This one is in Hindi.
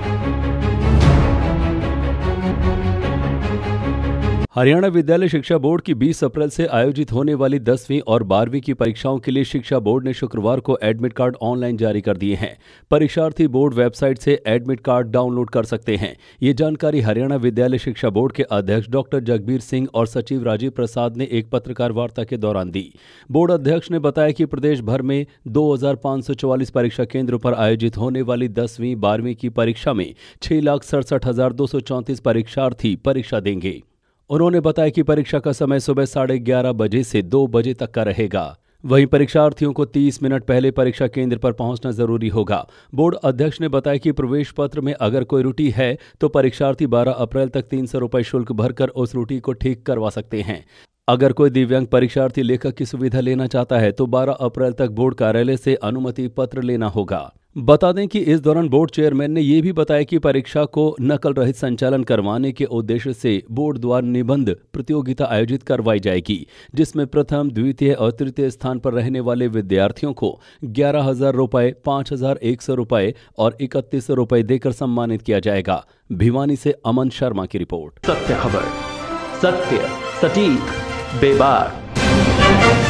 Thank you. हरियाणा विद्यालय शिक्षा बोर्ड की 20 अप्रैल से आयोजित होने वाली दसवीं और बारहवीं की परीक्षाओं के लिए शिक्षा बोर्ड ने शुक्रवार को एडमिट कार्ड ऑनलाइन जारी कर दिए हैं परीक्षार्थी बोर्ड वेबसाइट से एडमिट कार्ड डाउनलोड कर सकते हैं ये जानकारी हरियाणा विद्यालय शिक्षा बोर्ड के अध्यक्ष डॉक्टर जगबीर सिंह और सचिव राजीव प्रसाद ने एक पत्रकार वार्ता के दौरान दी बोर्ड अध्यक्ष ने बताया कि प्रदेश भर में दो परीक्षा केंद्रों पर आयोजित होने वाली दसवीं बारहवीं की परीक्षा में छह लाख सड़सठ परीक्षार्थी परीक्षा देंगे उन्होंने बताया कि परीक्षा का समय सुबह साढ़े ग्यारह बजे से दो बजे तक का रहेगा वहीं परीक्षार्थियों को 30 मिनट पहले परीक्षा केंद्र पर पहुंचना जरूरी होगा बोर्ड अध्यक्ष ने बताया कि प्रवेश पत्र में अगर कोई रूटी है तो परीक्षार्थी 12 अप्रैल तक तीन सौ रुपये शुल्क भरकर उस रूटी को ठीक करवा सकते हैं अगर कोई दिव्यांग परीक्षार्थी लेखक की सुविधा लेना चाहता है तो 12 अप्रैल तक बोर्ड कार्यालय से अनुमति पत्र लेना होगा बता दें कि इस दौरान बोर्ड चेयरमैन ने यह भी बताया कि परीक्षा को नकल रहित संचालन करवाने के उद्देश्य से बोर्ड द्वारा निबंध प्रतियोगिता आयोजित करवाई जाएगी जिसमें प्रथम द्वितीय और तृतीय स्थान पर रहने वाले विद्यार्थियों को ग्यारह हजार रुपये पाँच हजार एक सौ रुपये और इकतीस सौ रुपये देकर सम्मानित किया जाएगा भिवानी से अमन शर्मा की रिपोर्ट सत्य खबर सत्य सटीक बेबार